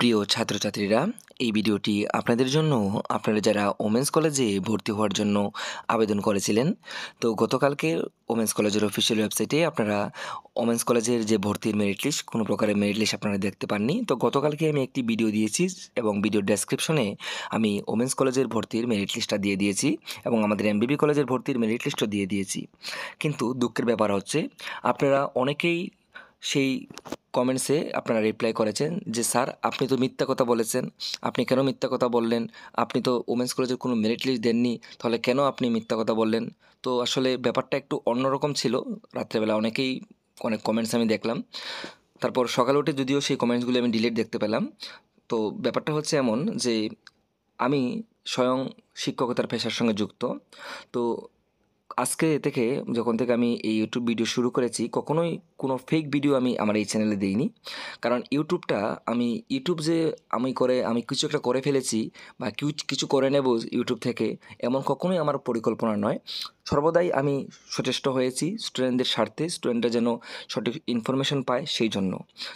প্রিয় ছাত্রছাত্রীরা এই ভিডিওটি আপনাদের জন্য আপনারা যারা ওমেন্স কলেজে ভর্তি হওয়ার জন্য আবেদন করেছিলেন তো গতকালকে ওমেন্স কলেজের অফিসিয়াল ওয়েবসাইটে আপনারা ওমেন্স কলেজের যে ভর্তির মেরিট লিস্ট কোনো প্রকারের মেরিট লিস্ট আপনারা দেখতে পাননি তো গতকালকে আমি একটি ভিডিও দিয়েছি এবং ভিডিও ডেসক্রিপশনে আমি ওমেন্স কলেজের ভর্তির মেরিট লিস্টটা দিয়ে দিয়েছি এবং আমাদের এমবিবি কলেজের ভর্তির মেরিট লিস্টও দিয়ে দিয়েছি কিন্তু দুঃখের ব্যাপার হচ্ছে আপনারা অনেকেই সেই কমেন্টসে আপনারা রিপ্লাই করেছেন যে স্যার আপনি তো মিথ্যা কথা বলেছেন আপনি কেন মিথ্যা কথা বললেন আপনি তো ওমেন্স কলেজের কোনো মেরিট লিস্ট দেননি তাহলে কেন আপনি মিথ্যা কথা বললেন তো আসলে ব্যাপারটা একটু অন্যরকম ছিল রাত্রেবেলা অনেকেই অনেক কমেন্টস আমি দেখলাম তারপর সকাল উঠে যদিও সেই কমেন্টসগুলি আমি ডিলিট দেখতে পেলাম তো ব্যাপারটা হচ্ছে এমন যে আমি স্বয়ং শিক্ষকতার পেশার সঙ্গে যুক্ত তো আজকে থেকে যখন থেকে আমি এই ইউটিউব ভিডিও শুরু করেছি কখনোই কোনো ফেক ভিডিও আমি আমার এই চ্যানেলে দিইনি কারণ ইউটিউবটা আমি ইউটিউব যে আমি করে আমি কিছু একটা করে ফেলেছি বা কিছু করে নেব ইউটিউব থেকে এমন কখনোই আমার পরিকল্পনা নয় সর্বদাই আমি সচেষ্ট হয়েছি স্টুডেন্টদের স্বার্থে স্টুডেন্টরা যেন সঠিক ইনফরমেশন পায় সেই জন্য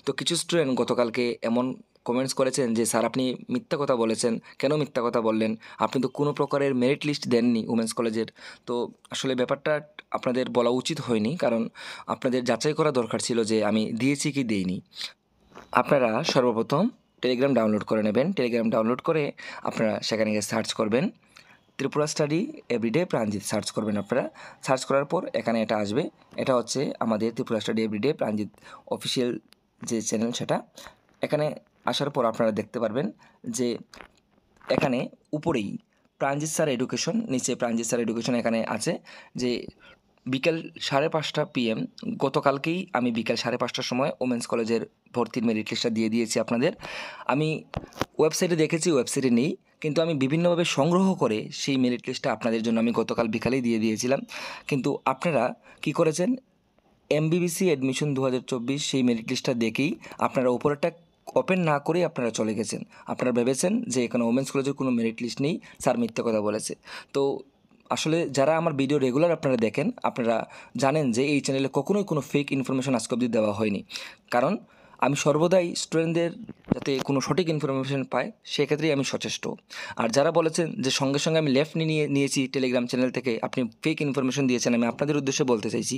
তো কিছু স্টুডেন্ট গতকালকে এমন কমেন্টস করেছেন যে স্যার আপনি মিথ্যা কথা বলেছেন কেন মিথ্যা কথা বললেন আপনি তো কোনো প্রকারের মেরিট লিস্ট দেননি উমেন্স কলেজের তো আসলে ব্যাপারটা আপনাদের বলা উচিত হয়নি কারণ আপনাদের যাচাই করা দরকার ছিল যে আমি দিয়েছি কি দেইনি আপনারা সর্বপ্রথম টেলিগ্রাম ডাউনলোড করে নেবেন টেলিগ্রাম ডাউনলোড করে আপনারা সেখানে গিয়ে সার্চ করবেন Tripura study everyday Pranjit search করবেন আপনারা সার্চ করার পর এখানে এটা আসবে এটা হচ্ছে আমাদের Tripura study everyday Pranjit official যে চ্যানেল সেটা এখানে আসার পর আপনারা দেখতে পারবেন যে এখানে উপরেই প্রাঞ্জিত স্যার এডুকেশন নিচে প্রাঞ্জিত স্যার এডুকেশন এখানে আছে যে বিকেল সাড়ে পাঁচটা পিএম গতকালকেই আমি বিকেল সাড়ে পাঁচটার সময় ওমেন্স কলেজের ভর্তির মেরিট লিস্টটা দিয়ে দিয়েছি আপনাদের আমি ওয়েবসাইটে দেখেছি ওয়েবসাইটে নেই কিন্তু আমি বিভিন্নভাবে সংগ্রহ করে সেই মেরিট লিস্টটা আপনাদের জন্য আমি গতকাল বিকালেই দিয়ে দিয়েছিলাম কিন্তু আপনারা কি করেছেন এমবিবিসি অ্যাডমিশন দু সেই মেরিট লিস্টটা দেখেই আপনারা উপরেরটা ওপেন না করে আপনারা চলে গেছেন আপনারা ভেবেছেন যে এখানে ওমেন্স কলেজের কোনো মেরিট লিস্ট নেই স্যার মিথ্যে কথা বলেছে তো আসলে যারা আমার ভিডিও রেগুলার আপনারা দেখেন আপনারা জানেন যে এই চ্যানেলে কখনোই কোনো ফেক ইনফরমেশন আজকে অব্দি দেওয়া হয়নি কারণ আমি সর্বদাই স্টুডেন্টদের যাতে কোনো সঠিক ইনফরমেশন পায় সেক্ষেত্রেই আমি সচেষ্ট আর যারা বলেছেন যে সঙ্গে সঙ্গে আমি লেফট নিয়ে নিয়েছি টেলিগ্রাম চ্যানেল থেকে আপনি ফেক ইনফরমেশন দিয়েছেন আমি আপনাদের উদ্দেশ্যে বলতে চাইছি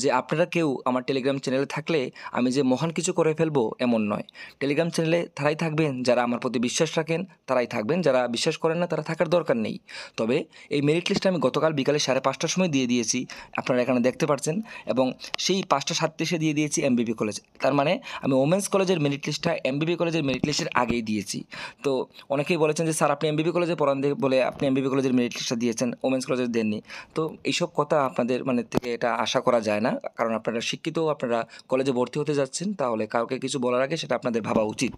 যে আপনারা কেউ আমার টেলিগ্রাম চ্যানেলে থাকলে আমি যে মহান কিছু করে ফেলবো এমন নয় টেলিগ্রাম চ্যানেলে তারাই থাকবেন যারা আমার প্রতি বিশ্বাস রাখেন তারাই থাকবেন যারা বিশ্বাস করেন না তারা থাকার দরকার নেই তবে এই মেরিট লিস্ট আমি গতকাল বিকালে সাড়ে পাঁচটার সময় দিয়ে দিয়েছি আপনারা এখানে দেখতে পারছেন এবং সেই পাঁচটা সাতত্রিশে দিয়ে দিয়েছি এমবিবি কলেজ তার মানে আমি ওমেন্স কলেজের মেরিট লিস্টটা এমবিবি কলেজের মেরিট লিস্টের আগেই দিয়েছি তো অনেকেই বলেছেন যে স্যার আপনি এমবিবি কলেজে পড়ান বলে আপনি এমবিবি কলেজের মেরিট লিস্টটা দিয়েছেন ওমেন্স কলেজের দেননি তো এইসব কথা আপনাদের মানে থেকে এটা আশা করা যায় না কারণ আপনারা শিক্ষিত আপনারা কলেজে ভর্তি হতে যাচ্ছেন তাহলে কাউকে কিছু বলার আগে সেটা আপনাদের ভাবা উচিত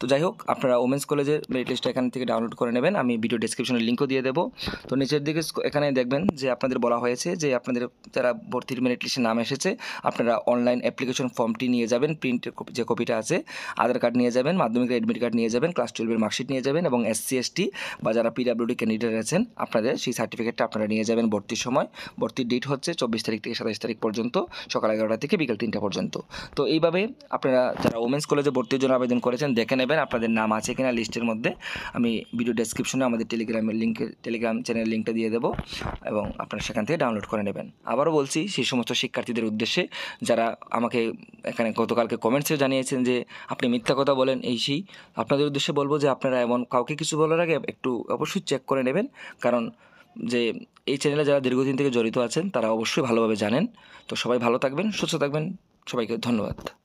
তো যাই হোক আপনারা ওমেন্স কলেজের মেরিট লিস্টটা এখান থেকে ডাউনলোড করে নেবেন আমি ভিডিও ডিসক্রিপশনের লিঙ্কও দিয়ে দেবো তো নিচের দিকে এখানে দেখবেন যে আপনাদের বলা হয়েছে যে আপনাদের যারা ভর্তির মেরিট লিস্টে নাম এসেছে আপনারা অনলাইন অ্যাপ্লিকেশন ফর্মটি নিয়ে যাবেন প্রিন্ট যে যে কপিটা আছে আধার কার্ড নিয়ে যাবেন মাধ্যমিকের অ্যাডমিট কার্ড নিয়ে যাবেন ক্লাস টুয়েলভের মার্কশিট নিয়ে যাবেন এবং এস সি এসটি বা যারা পিডাব্লিউডি ক্যান্ডিডেট আছেন আপনাদের সেই সার্টিফিকেটটা আপনারা নিয়ে যাবেন ভর্তির সময় ভর্তির ডেট হচ্ছে চব্বিশ তারিখ থেকে সাতাশ তারিখ পর্যন্ত সকাল এগারোটা থেকে বিকেল তিনটা পর্যন্ত তো এইভাবে আপনারা যারা ওমেন্স কলেজে ভর্তির জন্য আবেদন করেছেন দেখে নেবেন আপনাদের নাম আছে কিনা লিস্টের মধ্যে আমি ভিডিও ডেসক্রিপশনে আমাদের টেলিগ্রামের লিঙ্কে টেলিগ্রাম চ্যানেল লিঙ্কটা দিয়ে দেবো এবং আপনারা সেখান থেকে ডাউনলোড করে নেবেন আবারও বলছি সেই সমস্ত শিক্ষার্থীদের উদ্দেশ্যে যারা আমাকে এখানে গতকালকে কমেন্টসে জানিয়েছেন যে আপনি মিথ্যা কথা বলেন এই সেই আপনাদের উদ্দেশ্যে বলবো যে আপনারা এমন কাউকে কিছু বলার আগে একটু অবশ্যই চেক করে নেবেন কারণ যে এই চ্যানেলে যারা দীর্ঘদিন থেকে জড়িত আছেন তারা অবশ্যই ভালোভাবে জানেন তো সবাই ভালো থাকবেন সুস্থ থাকবেন সবাইকে ধন্যবাদ